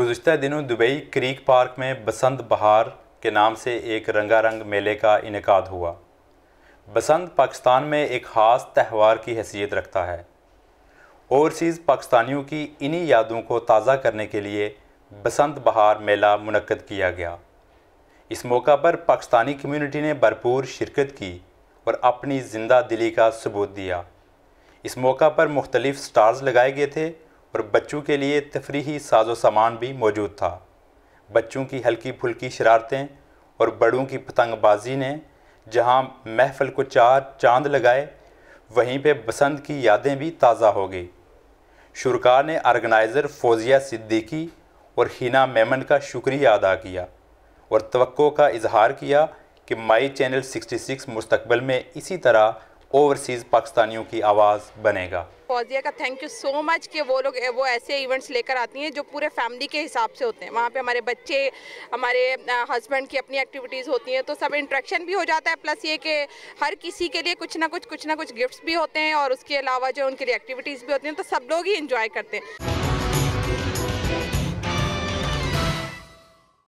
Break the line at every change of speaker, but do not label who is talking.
गुजशत दिनों Dubai creek park में बसंत बहार के नाम से एक रंगारंग मेले का इनका हुआ बसंत पाकिस्तान में एक ख़ास त्यौहार की हैसियत रखता है ओवरसीज़ पाकिस्तानियों की इन्हीं यादों को ताज़ा करने के लिए बसंत बहार मेला मुनद किया गया इस मौका पर पाकिस्तानी कम्यूनिटी ने भरपूर शिरकत की और अपनी जिंदा दिली का सबूत दिया इस मौका पर मुख्तलिफ़ स्टार्स लगाए गए थे और बच्चों के लिए तफरी साजो सामान भी मौजूद था बच्चों की हल्की फुल्की शरारतें और बड़ों की पतंगबाजी ने जहां महफल को चार चांद लगाए वहीं पे बसंत की यादें भी ताज़ा हो गई शुरकार ने आर्गनाइज़र फौजिया सिद्दीकी और हिना मेमन का शुक्रिया अदा किया और तो का इजहार किया कि माई चैनल 66 मुस्तकबल में इसी तरह ओवरसीज़ पाकिस्तानियों की आवाज़ बनेगा
फौजिया का थैंक यू सो मच कि वो लोग वो ऐसे इवेंट्स लेकर आती हैं जो पूरे फैमिली के हिसाब से होते हैं वहाँ पे हमारे बच्चे हमारे हस्बैंड की अपनी एक्टिविटीज़ होती हैं तो सब इंट्रैक्शन भी हो जाता है प्लस ये कि हर किसी के लिए कुछ ना कुछ कुछ ना कुछ गिफ्ट्स भी होते हैं और उसके अलावा जो उनके लिए एक्टिविटीज़ भी होती हैं तो सब लोग ही इन्जॉय करते हैं